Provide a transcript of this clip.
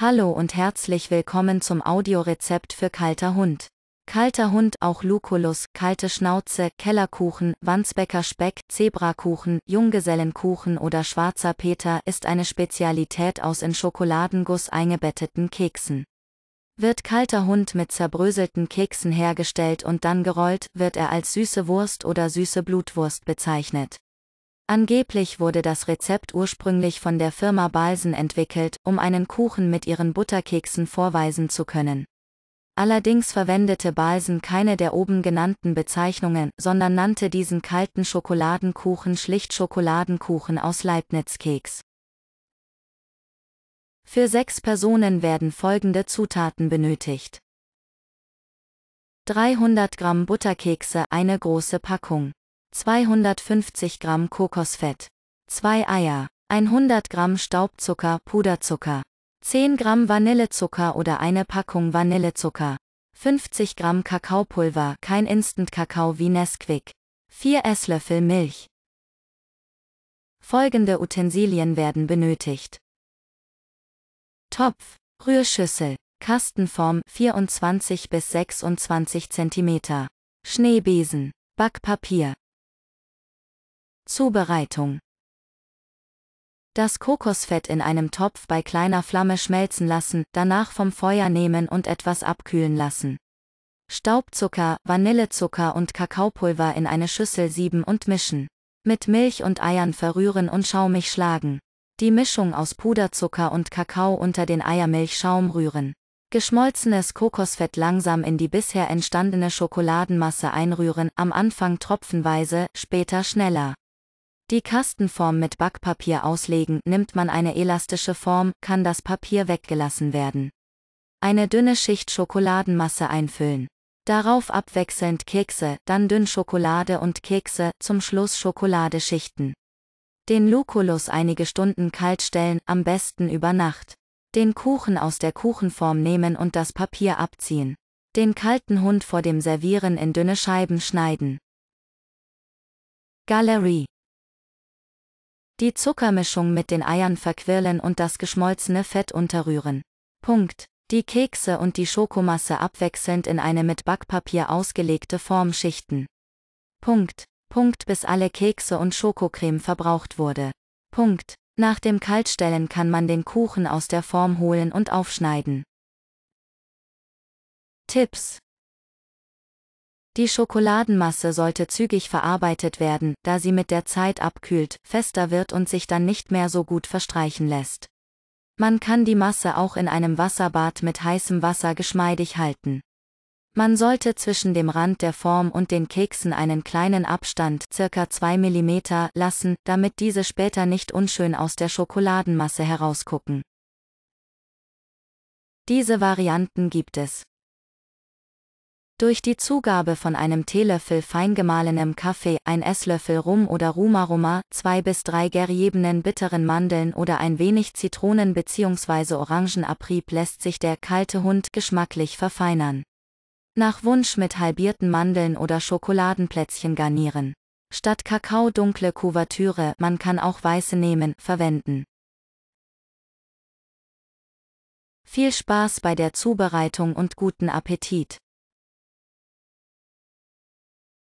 Hallo und herzlich willkommen zum Audiorezept für kalter Hund. Kalter Hund, auch Lucullus, kalte Schnauze, Kellerkuchen, Wandsbecker Speck, Zebrakuchen, Junggesellenkuchen oder Schwarzer Peter ist eine Spezialität aus in Schokoladenguss eingebetteten Keksen. Wird kalter Hund mit zerbröselten Keksen hergestellt und dann gerollt, wird er als süße Wurst oder süße Blutwurst bezeichnet. Angeblich wurde das Rezept ursprünglich von der Firma Balsen entwickelt, um einen Kuchen mit ihren Butterkeksen vorweisen zu können. Allerdings verwendete Balsen keine der oben genannten Bezeichnungen, sondern nannte diesen kalten Schokoladenkuchen schlicht Schokoladenkuchen aus Leibniz-Keks. Für sechs Personen werden folgende Zutaten benötigt. 300 Gramm Butterkekse, eine große Packung. 250 Gramm Kokosfett, 2 Eier, 100 Gramm Staubzucker, Puderzucker, 10 Gramm Vanillezucker oder eine Packung Vanillezucker, 50 Gramm Kakaopulver, kein Instant-Kakao wie Nesquik, 4 Esslöffel Milch. Folgende Utensilien werden benötigt. Topf, Rührschüssel, Kastenform 24 bis 26 cm, Schneebesen, Backpapier, Zubereitung. Das Kokosfett in einem Topf bei kleiner Flamme schmelzen lassen, danach vom Feuer nehmen und etwas abkühlen lassen. Staubzucker, Vanillezucker und Kakaopulver in eine Schüssel sieben und mischen. Mit Milch und Eiern verrühren und schaumig schlagen. Die Mischung aus Puderzucker und Kakao unter den Eiermilchschaum rühren. Geschmolzenes Kokosfett langsam in die bisher entstandene Schokoladenmasse einrühren, am Anfang tropfenweise, später schneller. Die Kastenform mit Backpapier auslegen, nimmt man eine elastische Form, kann das Papier weggelassen werden. Eine dünne Schicht Schokoladenmasse einfüllen. Darauf abwechselnd Kekse, dann dünn Schokolade und Kekse, zum Schluss Schokolade schichten. Den Lucullus einige Stunden kalt stellen, am besten über Nacht. Den Kuchen aus der Kuchenform nehmen und das Papier abziehen. Den kalten Hund vor dem Servieren in dünne Scheiben schneiden. Galerie die Zuckermischung mit den Eiern verquirlen und das geschmolzene Fett unterrühren. Punkt. Die Kekse und die Schokomasse abwechselnd in eine mit Backpapier ausgelegte Form schichten. Punkt. Punkt bis alle Kekse und Schokocreme verbraucht wurde. Punkt. Nach dem Kaltstellen kann man den Kuchen aus der Form holen und aufschneiden. Tipps die Schokoladenmasse sollte zügig verarbeitet werden, da sie mit der Zeit abkühlt, fester wird und sich dann nicht mehr so gut verstreichen lässt. Man kann die Masse auch in einem Wasserbad mit heißem Wasser geschmeidig halten. Man sollte zwischen dem Rand der Form und den Keksen einen kleinen Abstand, circa 2 mm, lassen, damit diese später nicht unschön aus der Schokoladenmasse herausgucken. Diese Varianten gibt es. Durch die Zugabe von einem Teelöffel feingemahlenem Kaffee, ein Esslöffel Rum oder Rumaroma, zwei bis drei geriebenen bitteren Mandeln oder ein wenig Zitronen- bzw. Orangenabrieb lässt sich der kalte Hund geschmacklich verfeinern. Nach Wunsch mit halbierten Mandeln oder Schokoladenplätzchen garnieren. Statt Kakao dunkle Kuvertüre, man kann auch weiße nehmen, verwenden. Viel Spaß bei der Zubereitung und guten Appetit!